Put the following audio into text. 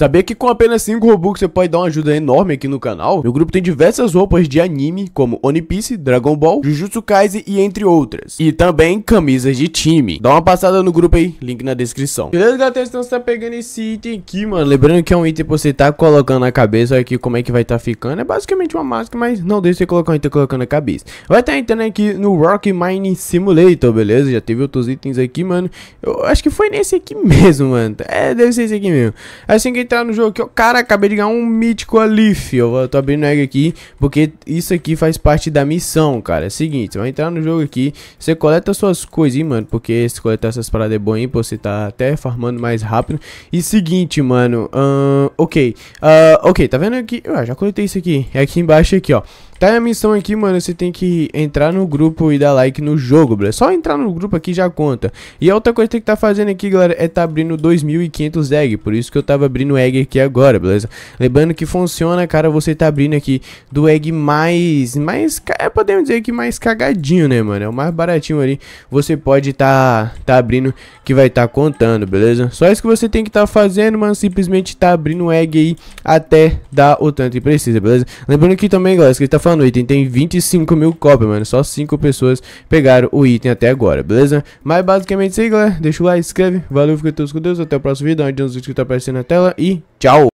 Saber que com apenas 5 Robux você pode dar uma ajuda enorme aqui no canal? Meu grupo tem diversas roupas de anime, como One Piece, Dragon Ball, Jujutsu Kaisen e entre outras. E também camisas de time. Dá uma passada no grupo aí, link na descrição. Beleza, galera? Então você tá pegando esse item aqui, mano. Lembrando que é um item que você tá colocando na cabeça. Olha aqui como é que vai tá ficando. É basicamente uma máscara, mas não deixa você colocar um item colocando na cabeça. Vai estar tá entrando aqui no Rock Mine Simulator, beleza? Já teve outros itens aqui, mano. Eu acho que foi nesse aqui mesmo, mano. É, deve ser esse aqui mesmo. Assim que entrar no jogo que ó. cara, acabei de ganhar um mítico ali, Eu tô abrindo egg aqui, porque isso aqui faz parte da missão, cara. É seguinte, você vai entrar no jogo aqui, você coleta suas coisinhas, mano, porque se coletar essas paradas é bom aí, você tá até farmando mais rápido. E seguinte, mano, uh, ok, uh, ok, tá vendo aqui? Eu já coletei isso aqui, é aqui embaixo aqui, ó. Tá a missão aqui, mano, você tem que entrar no grupo e dar like no jogo, bro. Só entrar no grupo aqui já conta. E a outra coisa que tem que tá fazendo aqui, galera, é tá abrindo 2.500 egg. Por isso que eu tava abrindo egg aqui agora, beleza? Lembrando que funciona, cara, você tá abrindo aqui do egg mais... mais é, podemos dizer que mais cagadinho, né, mano? É o mais baratinho ali. Você pode tá, tá abrindo que vai tá contando, beleza? Só isso que você tem que tá fazendo, mano. Simplesmente tá abrindo egg aí até dar o tanto que precisa, beleza? Lembrando que também, galera, que ele tá falando no item tem 25 mil cópias, mano. Só 5 pessoas pegaram o item até agora, beleza? Mas basicamente é isso aí, galera. Deixa o like, inscreve. Valeu, fica todos com Deus. Até o próximo vídeo. Onde os vídeos que tá aparecendo na tela. E tchau!